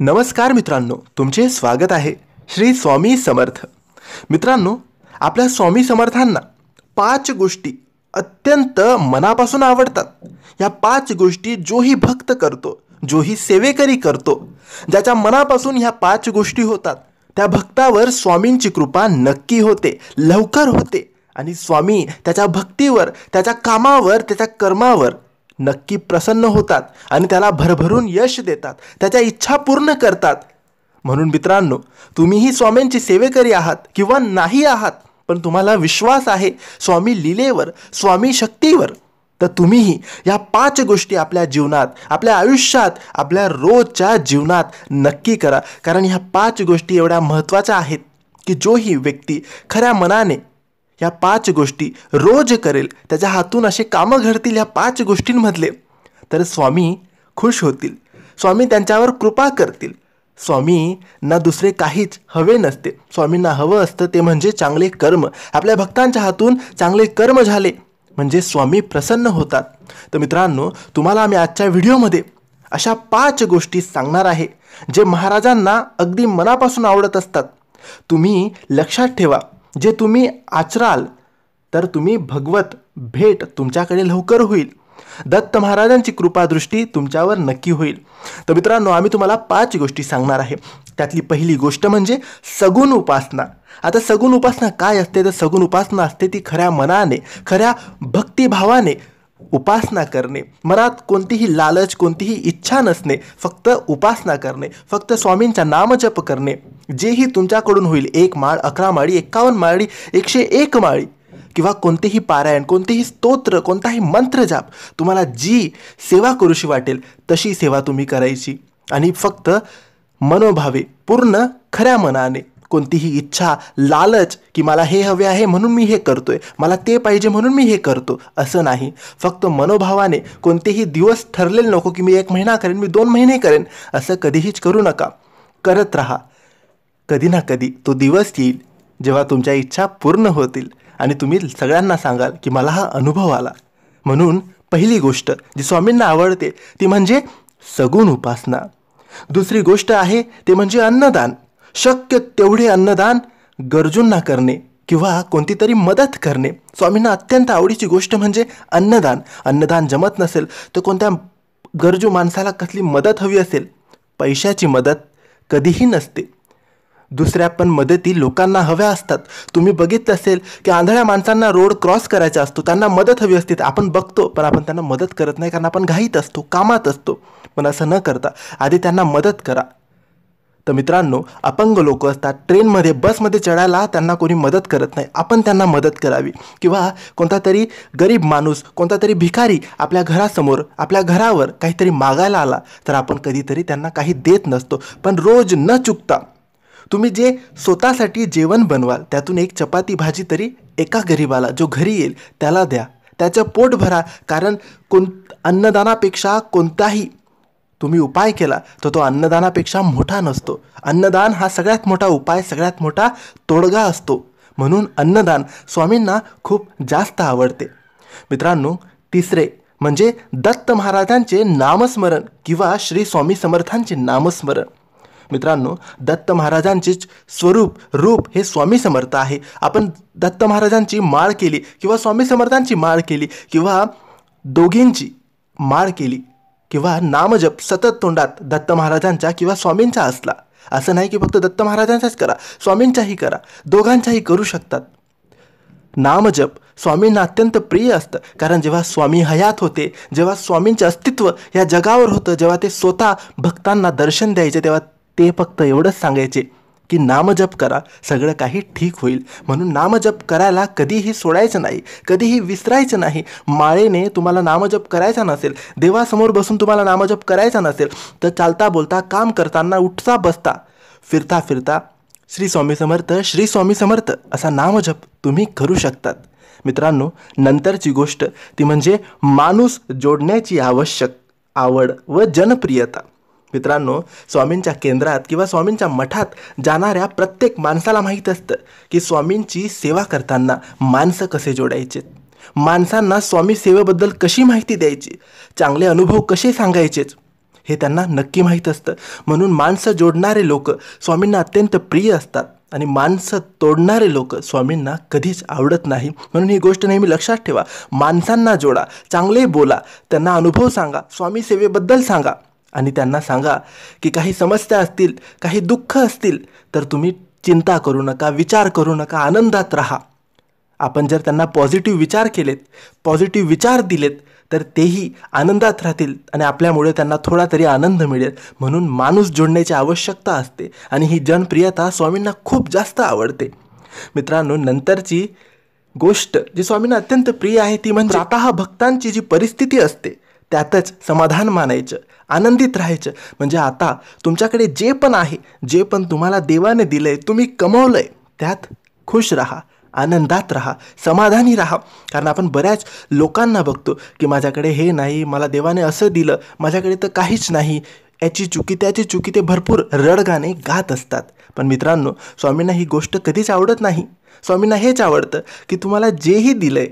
नमस्कार मित्रांनो तुमचे स्वागत आहे श्री स्वामी समर्थ मित्रांनो आपल्या स्वामी समर्थांना पाच गोष्टी अत्यंत मनापासून आवडतात या पाच गोष्टी जोही भक्त करतो जोही सेवेकरी करतो ज्याच्या मनापासून ह्या पाच गोष्टी होतात त्या भक्तावर स्वामींची कृपा नक्की होते लवकर होते आणि स्वामी त्याच्या भक्तीवर त्याच्या कामावर त्याच्या कर्मावर नक्की प्रसन्न होतात आणि त्याला भरभरून यश देतात त्याच्या इच्छा पूर्ण करतात म्हणून मित्रांनो तुम्हीही स्वामींची सेवेकरी आहात किंवा नाही आहात पण तुम्हाला विश्वास आहे स्वामी लिलेवर स्वामी शक्तीवर तर तुम्हीही या पाच गोष्टी आपल्या जीवनात आपल्या आयुष्यात आपल्या रोजच्या जीवनात नक्की करा कारण ह्या पाच गोष्टी एवढ्या महत्त्वाच्या आहेत की जोही व्यक्ती खऱ्या मनाने ह्या पाच गोष्टी रोज करेल त्याच्या हातून असे कामं घडतील ह्या पाच गोष्टींमधले तर स्वामी खुश होतील स्वामी त्यांच्यावर कृपा करतील स्वामी ना दुसरे काहीच हवे नसते स्वामींना हवं असतं ते म्हणजे चांगले कर्म आपल्या भक्तांच्या हातून चांगले कर्म झाले म्हणजे स्वामी प्रसन्न होतात तर मित्रांनो तुम्हाला आम्ही आजच्या व्हिडिओमध्ये अशा पाच गोष्टी सांगणार आहे जे महाराजांना अगदी मनापासून आवडत असतात तुम्ही लक्षात ठेवा जे तुम्ही आचराल तर तुम्ही भगवत भेट तुमच्याकडे लवकर होईल दत्त महाराजांची कृपादृष्टी तुमच्यावर नक्की होईल तर मित्रांनो आम्ही तुम्हाला पाच गोष्टी सांगणार आहे त्यातली पहिली गोष्ट म्हणजे सगुण उपासना आता सगुण उपासना काय असते तर सगुण उपासना असते ती खऱ्या मनाने खऱ्या भक्तिभावाने उपासना करणे मनात कोणतीही लालच कोणतीही इच्छा नसणे फक्त उपासना करणे फक्त स्वामींचा नामजप करणे जेही तुमच्याकडून होईल एक माळ अकरा माळी एक्कावन्न माळी एकशे एक माळी किंवा कोणतेही पारायण कोणतेही स्तोत्र कोणताही मंत्र जाप तुम्हाला जी सेवा करूशी वाटेल तशी सेवा तुम्ही करायची आणि फक्त मनोभावे पूर्ण खऱ्या मनाने कोणतीही इच्छा लालच की मला हे हवे आहे म्हणून मी हे करतोय मला ते पाहिजे म्हणून मी हे करतो असं नाही फक्त मनोभावाने कोणतेही दिवस ठरलेले नको की मी एक महिना करेन मी दोन महिने करेन असं कधीहीच करू नका करत राहा कधी ना कधी तो दिवस येईल जेव्हा तुमच्या इच्छा पूर्ण होतील आणि तुम्ही सगळ्यांना सांगाल की मला हा अनुभव आला म्हणून पहिली गोष्ट जी स्वामींना आवडते ती म्हणजे सगुण उपासना दुसरी गोष्ट आहे ते म्हणजे अन्नदान शक्य तेवढे अन्नदान गरजूंना करणे किंवा कोणतीतरी मदत करणे स्वामींना अत्यंत आवडीची गोष्ट म्हणजे अन्नदान अन्नदान जमत नसेल तर कोणत्या गरजू माणसाला कसली मदत हवी असेल पैशाची मदत कधीही नसते दुसऱ्या पण मदती लोकांना हव्या असतात तुम्ही बघितलं असेल की आंधळ्या माणसांना रोड क्रॉस करायचा असतो त्यांना मदत हवी असते आपण बघतो पण आपण त्यांना मदत करत नाही कारण आपण घाईत असतो कामात असतो पण असं न करता आधी त्यांना मदत करा तर मित्रांनो अपंग लोक असतात ट्रेनमध्ये बसमध्ये चढायला त्यांना कोणी मदत करत नाही आपण त्यांना मदत करावी किंवा कोणता तरी गरीब माणूस कोणता तरी भिकारी आपल्या घरासमोर आपल्या घरावर काहीतरी मागायला आला तर आपण कधीतरी त्यांना काही देत नसतो पण रोज न चुकता तुम्ही जे स्वतःसाठी जेवण बनवाल त्यातून एक चपाती भाजी तरी एका गरीबाला जो घरी येईल त्याला द्या त्याचं पोट भरा कारण कोण अन्नदानापेक्षा कोणताही तुम्ही उपाय केला तर तो अन्नदानापेक्षा मोठा नसतो अन्नदान हा सगळ्यात मोठा उपाय सगळ्यात मोठा तोडगा असतो म्हणून अन्नदान स्वामींना खूप जास्त आवडते मित्रांनो तिसरे म्हणजे दत्त महाराजांचे नामस्मरण किंवा श्री स्वामी समर्थांचे नामस्मरण मित्रांनो दत्त महाराजांचे स्वरूप रूप हे स्वामी समर्थ आहे आपण दत्त महाराजांची माळ केली किंवा स्वामी समर्थांची माळ केली किंवा दोघींची माळ केली किंवा नामजप सतत तोंडात दत्त महाराजांचा किंवा स्वामींचा असला असं नाही की फक्त दत्त महाराजांचाच करा स्वामींचाही करा दोघांचाही करू शकतात नामजप स्वामींना अत्यंत प्रिय असतं कारण जेव्हा स्वामी हयात होते जेव्हा स्वामींचे अस्तित्व या जगावर होतं जेव्हा ते स्वतः भक्तांना दर्शन द्यायचे तेव्हा ते फक्त एवढंच सांगायचे की नामजप करा सगळं काही ठीक होईल म्हणून नामजप करायला कधीही सोडायचं नाही कधीही विसरायचं नाही माळेने तुम्हाला नामजप करायचा नसेल देवासमोर बसून तुम्हाला नामजप करायचा नसेल तर चालता बोलता काम करताना उठता बसता फिरता फिरता श्री स्वामी समर्थ श्री स्वामी समर्थ असा नामजप तुम्ही करू शकतात मित्रांनो नंतरची गोष्ट ती म्हणजे माणूस जोडण्याची आवश्यक आवड व जनप्रियता मित्रांनो स्वामींच्या केंद्रात किंवा स्वामींच्या मठात जाणाऱ्या प्रत्येक माणसाला माहीत असतं की स्वामींची सेवा करताना माणसं कसे जोडायचे माणसांना स्वामी सेवेबद्दल कशी माहिती द्यायची चांगले अनुभव कसे सांगायचेच हे त्यांना नक्की माहीत असतं म्हणून माणसं जोडणारे लोक स्वामींना अत्यंत प्रिय असतात आणि माणसं तोडणारे लोक स्वामींना कधीच आवडत नाही म्हणून ही गोष्ट नेहमी लक्षात ठेवा माणसांना जोडा चांगले बोला त्यांना अनुभव सांगा स्वामी सेवेबद्दल सांगा आणि त्यांना सांगा की काही समस्या असतील काही दुःख असतील तर तुम्ही चिंता करू नका विचार करू नका आनंदात राहा आपण जर त्यांना पॉझिटिव्ह विचार केलेत पॉझिटिव्ह विचार दिलेत तर तेही आनंदात राहतील आणि आपल्यामुळे त्यांना थोडा तरी आनंद मिळेल म्हणून माणूस जोडण्याची आवश्यकता असते आणि ही जनप्रियता स्वामींना खूप जास्त आवडते मित्रांनो नंतरची गोष्ट जी स्वामींना अत्यंत प्रिय आहे ती म्हणजे आता हा भक्तांची जी परिस्थिती असते त्यातच समाधान मानायचं आनंदित राहायचं म्हणजे आता तुमच्याकडे जे पण आहे जे पण तुम्हाला देवाने दिलं आहे तुम्ही कमवलं आहे त्यात खुश राहा आनंदात राहा समाधानी राहा कारण आपण बऱ्याच लोकांना बघतो की माझ्याकडे हे नाही मला देवाने असं दिलं माझ्याकडे तर काहीच नाही याची चुकी त्याची चुकी ते भरपूर रडगाणे गात असतात पण मित्रांनो स्वामींना ही गोष्ट कधीच आवडत नाही स्वामींना हेच आवडतं की तुम्हाला जेही दिलं आहे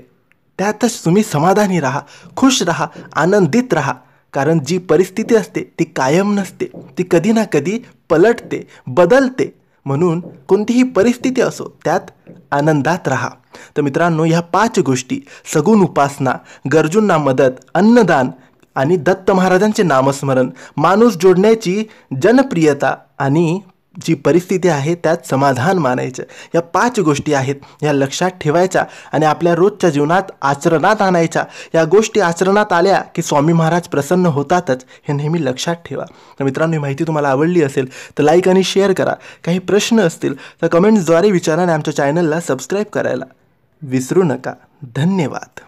त्यातच तुम्ही समाधानी राहा खुश राहा आनंदित राहा कारण जी परिस्थिती असते ती कायम नसते ती कधी ना कधी पलटते बदलते म्हणून कोणतीही परिस्थिती असो त्यात आनंदात रहा। तर मित्रांनो ह्या पाच गोष्टी सगुण उपासना गरजूंना मदत अन्नदान आणि दत्त महाराजांचे नामस्मरण माणूस जोडण्याची जनप्रियता आणि जी परिस्थिती आहे त्यात समाधान मानायचं या पाच गोष्टी आहेत या लक्षात ठेवायच्या आणि आपल्या रोजच्या जीवनात आचरणात आणायच्या या गोष्टी आचरणात आल्या की स्वामी महाराज प्रसन्न होतातच हे नेहमी लक्षात ठेवा तर मित्रांनो ही माहिती तुम्हाला आवडली असेल तर लाईक आणि शेअर करा काही प्रश्न असतील तर कमेंट्सद्वारे विचारा आणि आमच्या चॅनलला सबस्क्राईब करायला विसरू नका धन्यवाद